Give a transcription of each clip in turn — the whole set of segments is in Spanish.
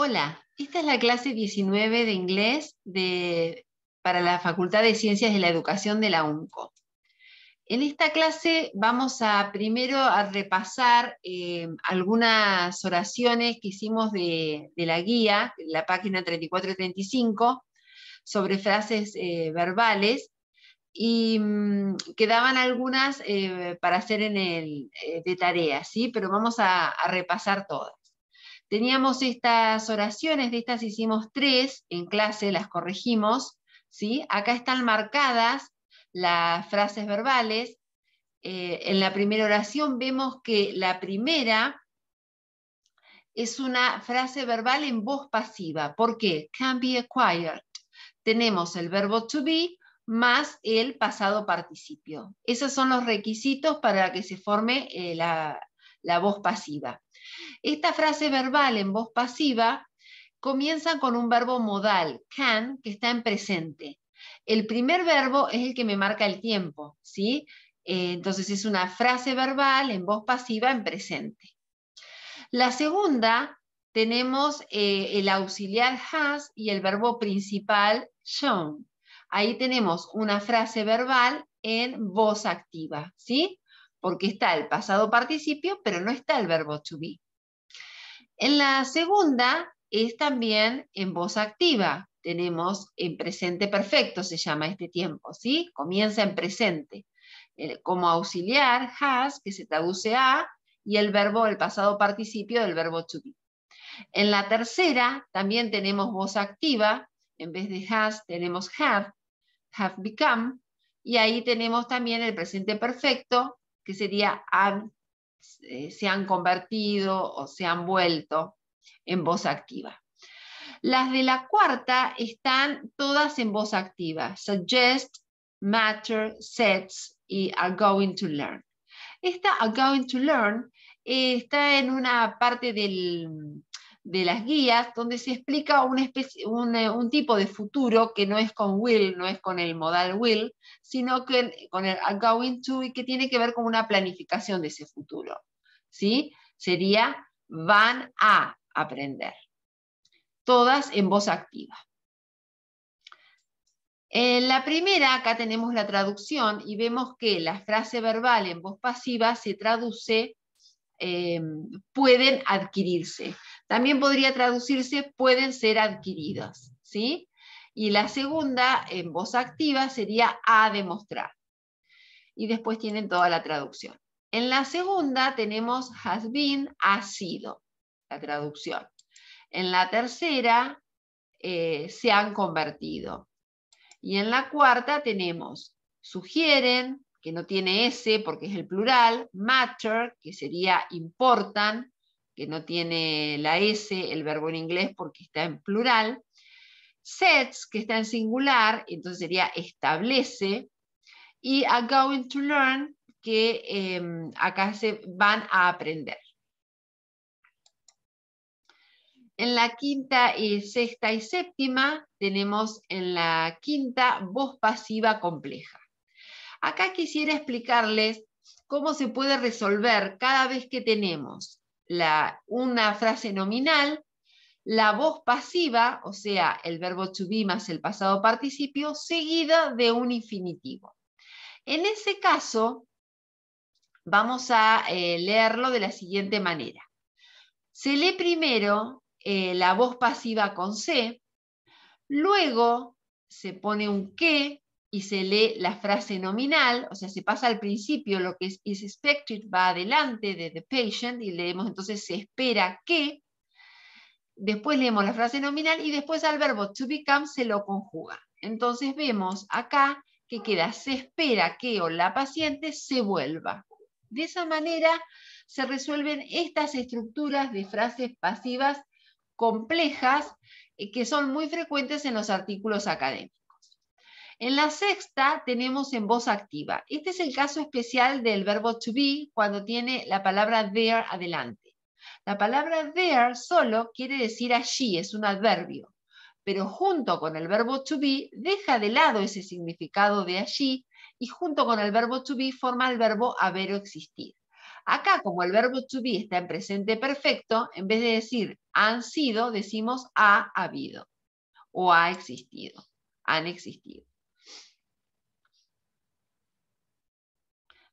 Hola, esta es la clase 19 de inglés para la Facultad de Ciencias de la Educación de la UNCO. En esta clase vamos a primero a repasar eh, algunas oraciones que hicimos de, la guía, la página 34 y 35, sobre frases eh, verbales, y mm, quedaban algunas eh, para hacer en el, de tarea, ¿sí? pero vamos a, a repasar todas. Teníamos estas oraciones, de estas hicimos tres en clase, las corregimos. ¿sí? Acá están marcadas las frases verbales. Eh, en la primera oración vemos que la primera es una frase verbal en voz pasiva. ¿Por qué? Can be acquired. Tenemos el verbo to be más el pasado participio. Esos son los requisitos para que se forme eh, la voz pasiva. Esta frase verbal en voz pasiva comienza con un verbo modal, can, que está en presente. El primer verbo es el que me marca el tiempo, ¿sí? Eh, entonces es una frase verbal en voz pasiva en presente. La segunda, tenemos eh, el auxiliar has y el verbo principal shown. Ahí tenemos una frase verbal en voz activa, ¿sí? Porque está el pasado participio, pero no está el verbo to be. En la segunda es también en voz activa. Tenemos en presente perfecto, se llama este tiempo, ¿sí? Comienza en presente. Eh, como auxiliar, has, que se traduce a, y el verbo, el pasado participio del verbo to be. En la tercera también tenemos voz activa, en vez de has tenemos have, have become, y ahí tenemos también el presente perfecto, que sería have eh, se han convertido o se han vuelto en voz activa. Las de la cuarta están todas en voz activa. Suggest, matter, sets y are going to learn. Esta are going to learn eh, está en una parte del, de las guías, donde se explica eh, un, tipo de futuro que no es con will, no es con el modal will, sino que, con el going to y que tiene que ver con una planificación de ese futuro. ¿sí? Sería van a aprender. Todas en voz activa. En la primera, acá tenemos la traducción y vemos que la frase verbal en voz pasiva se traduce eh, pueden adquirirse. También podría traducirse pueden ser adquiridos. ¿sí? Y la segunda, en voz activa, sería a demostrar. Y después tienen toda la traducción. En la segunda tenemos has been, ha sido, la traducción. En la tercera, eh, se han convertido. Y en la cuarta tenemos sugieren, que no tiene S porque es el plural, matter, que sería importan, que no tiene la S, el verbo en inglés porque está en plural. Sets, que está en singular, entonces sería establece. Y a going to learn, que em, acá se van a aprender. En la quinta y sexta y séptima tenemos en la quinta voz pasiva compleja. Acá quisiera explicarles cómo se puede resolver cada vez que tenemos una frase nominal, la voz pasiva, o sea, el verbo to más el pasado participio, seguida de un infinitivo. En ese caso, vamos a eh, leerlo de la siguiente manera. Se lee primero eh, la voz pasiva con C, luego se pone un que y se lee la frase nominal, o sea, se pasa al principio lo que es is expected, va adelante de the patient y leemos entonces se espera que, después leemos la frase nominal y después al verbo to become se lo conjuga. Entonces vemos acá que queda se espera que o la paciente se vuelva. De esa manera se resuelven estas estructuras de frases pasivas complejas eh, que son muy frecuentes en los artículos académicos. En la sexta tenemos en voz activa. Este es el caso especial del verbo to be cuando tiene la palabra there adelante. La palabra there solo quiere decir allí, es un adverbio, pero junto con el verbo to be deja de lado ese significado de allí y junto con el verbo to be forma el verbo haber o existir. Acá, como el verbo to be está en presente perfecto, en vez de decir han sido, decimos ha habido o ha existido, han existido.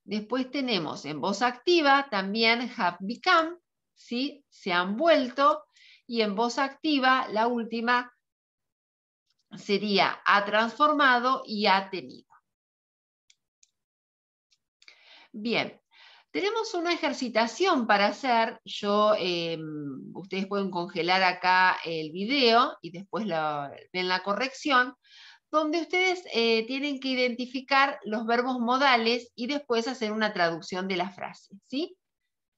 Después tenemos en voz activa también have become, ¿sí? se han vuelto. Y en voz activa, la última sería ha transformado y ha tenido. Bien, tenemos una ejercitación para hacer. Yo, em, ustedes pueden congelar acá el video y después ven la corrección donde ustedes eh, tienen que identificar los verbos modales y después hacer una traducción de la frase, ¿sí?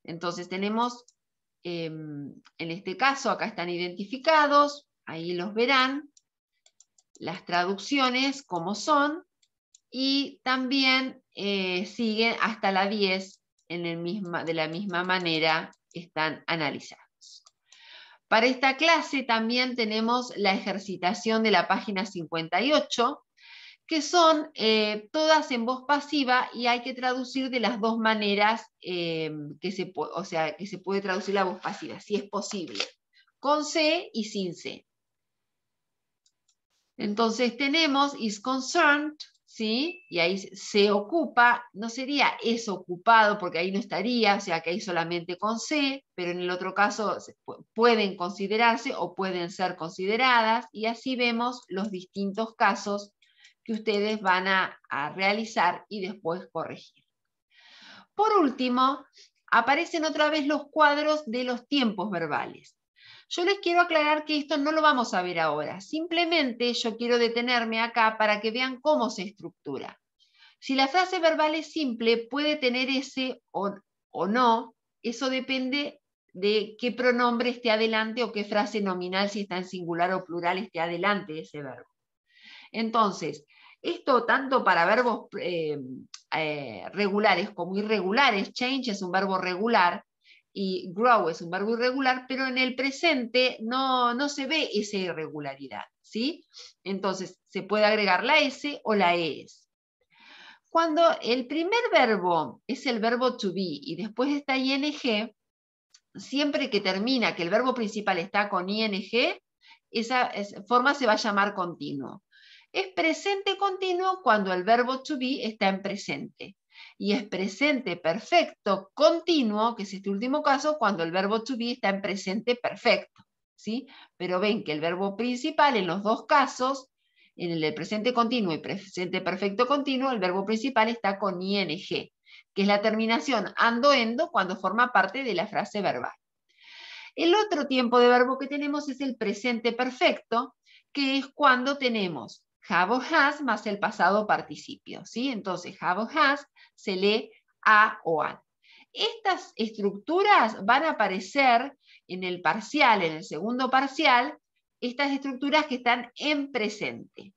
Entonces tenemos, em, en este caso, acá están identificados, ahí los verán, las traducciones, como son, y también eh, siguen hasta la 10 en el misma, de la misma manera están analizadas. Para esta clase también tenemos la ejercitación de la página 58, que son eh, todas en voz pasiva y hay que traducir de las dos maneras eh, que, se o sea, que se puede traducir la voz pasiva, si es posible, con C y sin C. Entonces tenemos is concerned, y ahí se ocupa, no sería es ocupado, porque ahí no estaría, o sea que ahí solamente con C, pero en el otro caso pueden considerarse o pueden ser consideradas, y así vemos los distintos casos que ustedes van a realizar y después corregir. Por último, aparecen otra vez los cuadros de los tiempos verbales. Yo les quiero aclarar que esto no lo vamos a ver ahora, simplemente yo quiero detenerme acá para que vean cómo se estructura. Si la frase verbal es simple, puede tener ese o, no, eso depende de qué pronombre esté adelante o qué frase nominal, si está en singular o plural, esté adelante ese verbo. Entonces, esto tanto para verbos eh, eh, regulares como irregulares, change es un verbo regular, y grow es un verbo irregular, pero en el presente no, se ve esa irregularidad, Entonces, se puede agregar la S o la ES. Cuando el primer verbo es el verbo to be y después está ing, siempre que termina, que el verbo principal está con ing, esa forma se va a llamar continuo. Es presente continuo cuando el verbo to be está en presente y es presente perfecto continuo, que es este último caso, cuando el verbo to be está en presente perfecto. ¿sí? Pero ven que el verbo principal en los dos casos, en el presente continuo y presente perfecto continuo, el verbo principal está con ing, que es la terminación ando-endo cuando forma parte de la frase verbal. El otro tiempo de verbo que tenemos es el presente perfecto, que es cuando tenemos have has más el pasado participio, ¿sí? Entonces, have has se lee a o an. Estas estructuras van a aparecer en el parcial, en el segundo parcial, estas estructuras que están en presente.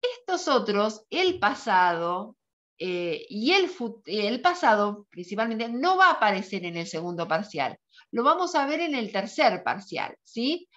Estos otros, el pasado eh, y el pasado principalmente, no va a aparecer en el segundo parcial. Lo vamos a ver en el tercer parcial, ¿sí?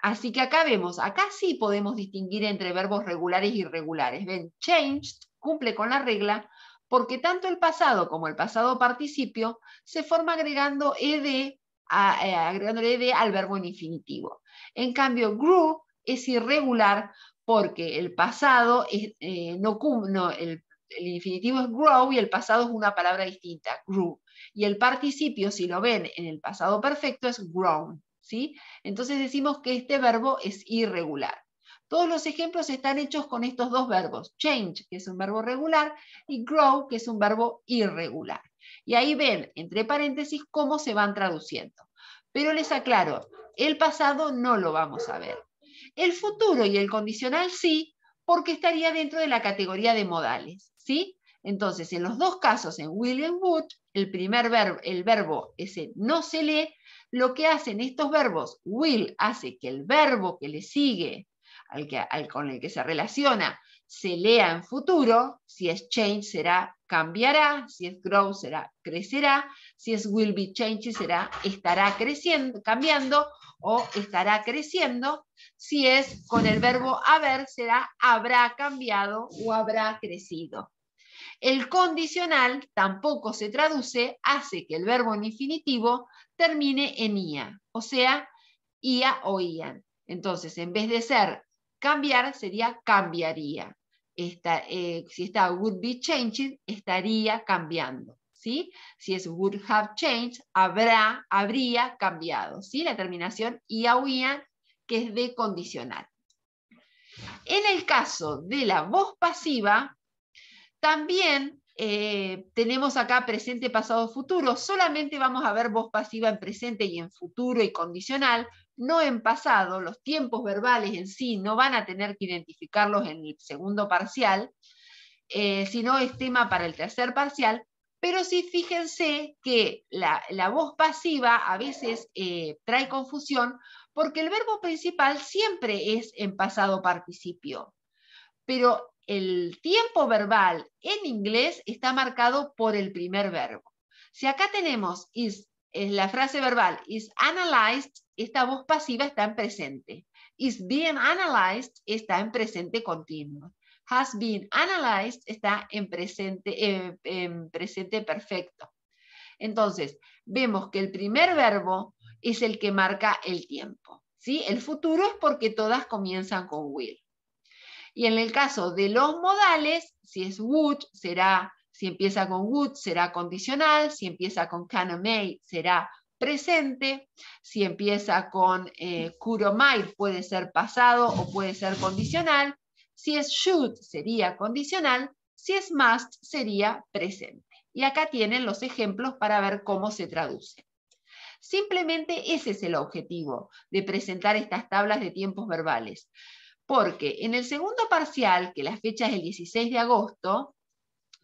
Así que acá vemos, acá sí podemos distinguir entre verbos regulares e irregulares. Ven, changed cumple con la regla porque tanto el pasado como el pasado participio se forma agregando ed, eh, e al verbo en infinitivo. En cambio, grew es irregular porque el pasado es, eh, no, no el, el infinitivo es grow y el pasado es una palabra distinta, grew. Y el participio, si lo ven en el pasado perfecto, es grown. Entonces decimos que este verbo es irregular. Todos los ejemplos están hechos con estos dos verbos, change, que es un verbo regular, y grow, que es un verbo irregular. Y ahí ven, entre paréntesis, cómo se van traduciendo. Pero les aclaro, el pasado no lo vamos a ver. El futuro y el condicional sí, porque estaría dentro de la categoría de modales, ¿sí? Entonces, en los dos casos, en William Wood, el primer verbo, el verbo ese no se lee, lo que hacen estos verbos, will hace que el verbo que le sigue, al que, con el que se relaciona, se lea en futuro, si es change será cambiará, si es grow será crecerá, si es will be changing será estará creciendo, cambiando o estará creciendo, si es con el verbo haber será habrá cambiado o habrá crecido. El condicional tampoco se traduce, hace que el verbo en infinitivo termine en ia, o sea, ia o ian. Entonces, en vez de ser cambiar, sería cambiaría. Eh, si está would be changing, estaría cambiando. Si es would have changed, habrá, habría cambiado. ¿sí? La terminación ia o ian, que es de condicional. En el caso de la voz pasiva, también eh, tenemos acá presente, pasado, futuro. Solamente vamos a ver voz pasiva en presente y en futuro y condicional, no en pasado. Los tiempos verbales en sí no van a tener que identificarlos en el segundo parcial, eh, sino es tema para el tercer parcial. Pero sí fíjense que la, voz pasiva a veces eh, trae confusión porque el verbo principal siempre es en pasado participio. Pero el tiempo verbal en inglés está marcado por el primer verbo. Si acá tenemos is, es la frase verbal is analyzed, esta voz pasiva está en presente. Is being analyzed está en presente continuo. Has been analyzed está en presente, presente perfecto. Entonces, vemos que el primer verbo es el que marca el tiempo. ¿sí? El futuro es porque todas comienzan con will. Y en el caso de los modales, si es would, será, si empieza con would, será condicional, si empieza con can may, será presente, si empieza con eh, could puede ser pasado o puede ser condicional, si es should, sería condicional, si es must, sería presente. Y acá tienen los ejemplos para ver cómo se traduce. Simplemente ese es el objetivo de presentar estas tablas de tiempos verbales porque en el segundo parcial, que la fecha es el 16 de agosto,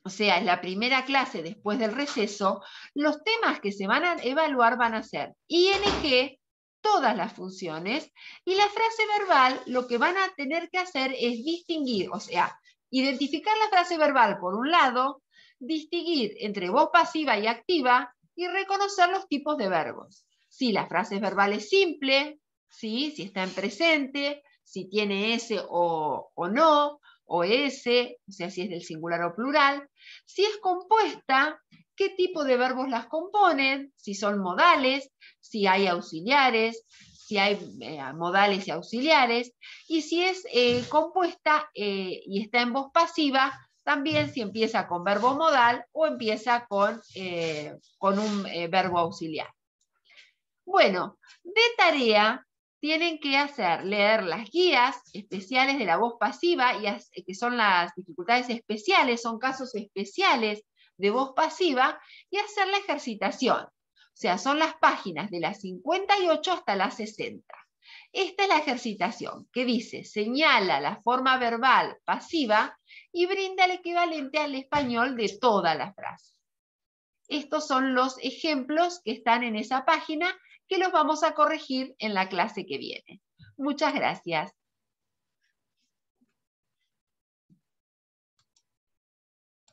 o sea, es la primera clase después del receso, los temas que se van a evaluar van a ser ING, todas las funciones, y la frase verbal lo que van a tener que hacer es distinguir, o sea, identificar la frase verbal por un lado, distinguir entre voz pasiva y activa y reconocer los tipos de verbos. Si la frase verbal es simple, ¿sí? si está en presente, si tiene S o, no, o S, o sea, si es del singular o plural. Si es compuesta, qué tipo de verbos las componen, si son modales, si hay auxiliares, si hay eh, modales y auxiliares, y si es eh, compuesta eh, y está en voz pasiva, también si empieza con verbo modal o empieza con, con un verbo auxiliar. Bueno, de tarea tienen que hacer, leer las guías especiales de la voz pasiva, y que son las dificultades especiales, son casos especiales de voz pasiva, y hacer la ejercitación. O sea, son las páginas de las 58 hasta las 60. Esta es la ejercitación que dice, señala la forma verbal pasiva y brinda el equivalente al español de toda la frase. Estos son los ejemplos que están en esa página que los vamos a corregir en la clase que viene. Muchas gracias.